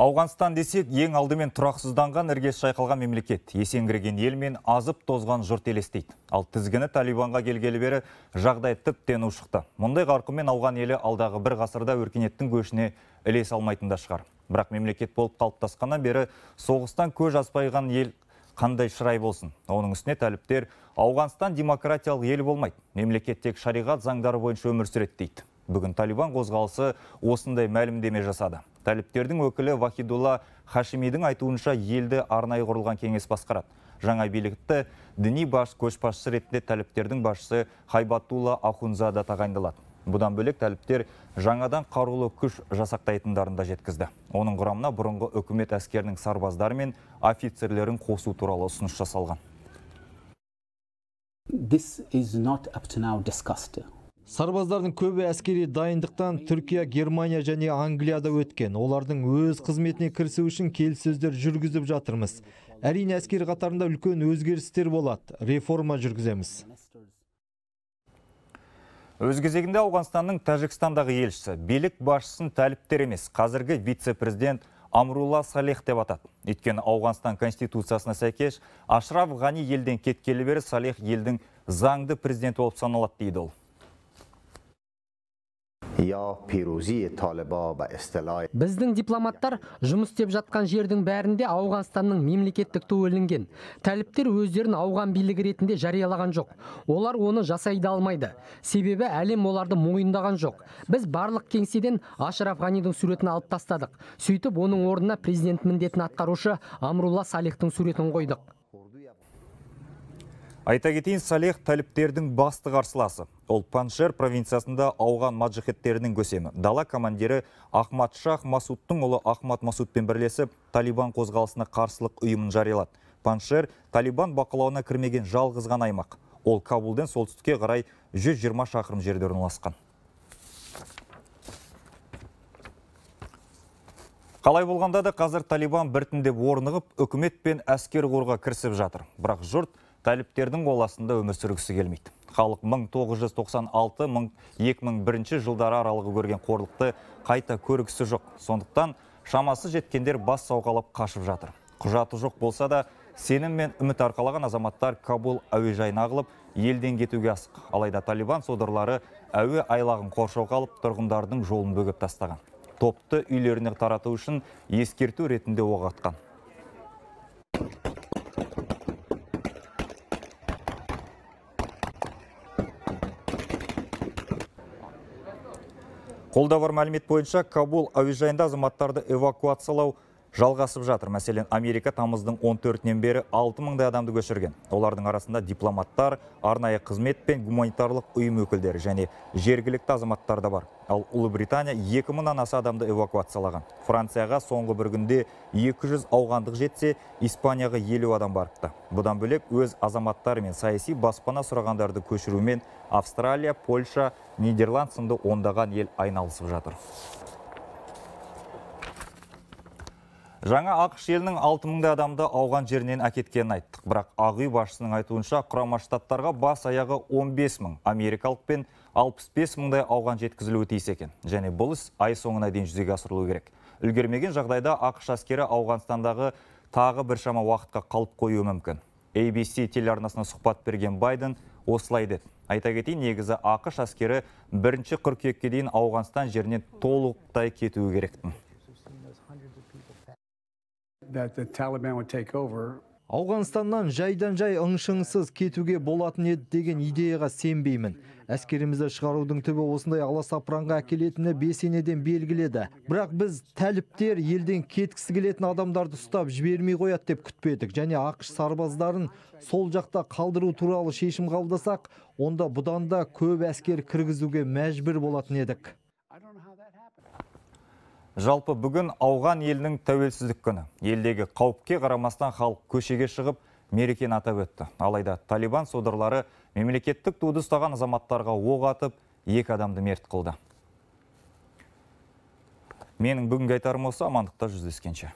Ауғанстан десек, ең алдымен тұрақсызданған іргес шайқалған мемлекет, есеңгіреген ел мен азып тозған жұрт елестейді. Ал тізгіні Талибанға келгелі бері жағдай тіптен ушықты. Мұндай ғарқымен ауған елі алдағы бір ғасырда өркениеттің көшіне ілес алмайтын шығар. Бірақ мемлекет болып қалыптасқаннан бері соғыстан көз аспайған ел қандай шырай болсын. Оның үстіне тәліптер Ауғанстан демократиялық ел болмайды. Мемлекет тек шариғат заңдары бойынша өмір сүреді дейді. Бүгін Талибан қозғалысы осындай мәлімдеме жасады. Тәліптердің өкілі Вахидулла Хашимидің айтуынша елді арнай құрылған кеңес басқарады. Жаңа билікті діни баш көшбасшы ретінде тәліптердің басшысы Хайбатулла Ахунзада тағайындалады. Бұдан бөлек тәліптер жаңадан қарулы күш жасақтайтындарын да жеткізді. Оның құрамына бұрынғы үкімет әскерінің сарбаздары мен офицерлерін қосу туралы ұсыныс жасалған сарбаздардың көбі әскери дайындықтан түркия германия және англияда өткен олардың өз қызметіне кірісу үшін келіссөздер жүргізіп жатырмыз әрине әскер қатарында үлкен өзгерістер болады реформа жүргіземіз өз кезегінде ауғанстанның тәжікстандағы елшісі билік басшысын тәліптер емес қазіргі вице президент амрулла салех деп атады өйткені ауғанстан конституциясына сәйкес ашраф ғани елден кеткелі бері салех елдің заңды президенті болып саналады дейді ол біздің дипломаттар жұмыс істеп жатқан жердің бәрінде ауғанстанның мемлекеттік туы ілінген тәліптер өздерін ауған билігі ретінде жариялаған жоқ олар оны жасай да алмайды себебі әлем оларды мойындаған жоқ біз барлық кеңседен ашраф Афганидың суретін алып тастадық сөйтіп оның орнына президент міндетін атқарушы амрулла салихтың суретін қойдық Айта кетейін Салех тәліптердің басты қарсыласы. Ол Паншер провинциясында ауған маджихеттерінің көсемі. Дала командирі Ахмат Шах Масудтың ұлы Ахмат Масудпен бірлесіп, Талибан қозғалысына қарсылық ұйымын жариялады. Паншер Талибан бақылауына кірмеген жалғызған аймақ. Ол Кабулден солтүстікке қарай 120 шақырым жерде ұласқан. Қалай болғанда да қазір Талибан біртіндеп орнығып, үкімет пен әскер қорға кірісіп жатыр. Бірақ жұрт тәліптердің қоласында өмір сүргісі келмейді халық 1996-2001 жылдары аралығы көрген қорлықты қайта көргісі жоқ сондықтан шамасы жеткендер бас сауғалап қашып жатыр құжаты жоқ болса да сенім мен үміт арқалаған азаматтар кабул әуежайына ағылып елден кетуге асық алайда талибан содырлары әуе айлағын қоршауға алып тұрғындардың жолын бөгеп тастаған топты үйлеріне тарату үшін ескерту ретінде оқ Қолда бар мәлімет бойынша Кабул әуежайында азаматтарды эвакуациялау жалғасып жатыр. Мәселен, Америка тамыздың 14-нен бері 6 мыңдай адамды көшірген. Олардың арасында дипломаттар, арнайы қызмет пен гуманитарлық ұйым өкілдері және жергілікті азаматтар да бар. Ал Ұлыбритания 2000-нан аса адамды эвакуациялаған. Францияға соңғы бір күнде 200 ауғандық жетсе, Испанияға 50 адам барыпты. Бұдан бөлек өз азаматтары мен саяси баспана сұрағандарды көшірумен Австралия, Польша, Нидерланд сынды ондаған ел айналысып жатыр. Жаңа ақш елінің 6000 адамды ауған жерінен әкеткенін айттық. Бірақ ағүй басшысының айтуынша құрама штаттарға бас аяғы 15 мың, америкалық пен 65 мыңдай ауған жеткізілуі тиіс екен. Және бұл іс ай соңына дейін жүзеге асырылу керек. Үлгермеген жағдайда ақш әскері Ауғанстандағы тағы біршама уақытқа қалып қоюы мүмкін. ABC телеарнасына сұхбат берген Байден осылай деді. Айта кетейін, негізі ақш әскері бірінші қыркүйекке дейін Ауғанстан жерінен толықтай кетуі керектін. Ауғанстаннан жайдан жай ыңшыңсыз кетуге болатын еді деген идеяға сенбеймін. Әскерімізді шығарудың түбі осындай аласапыранға әкелетіні бесенеден белгіледі. Бірақ біз тәліптер елден кеткісі келетін адамдарды ұстап жібермей қояды деп күтпедік. Және ақш сарбаздарын сол жақта қалдыру туралы шешім қабылдасақ, онда бұдан да көп әскер кіргізуге мәжбүр болатын едік. Жалпы бүгін ауған елінің тәуелсіздік күні. Елдегі қауіпке қарамастан халық көшеге шығып, мерекен атап өтті. Алайда Талибан содырлары мемлекеттік туды ұстаған азаматтарға оқ атып, екі адамды мерт қылды. Менің бүгінгі айтарым осы амандықта жүздескенше.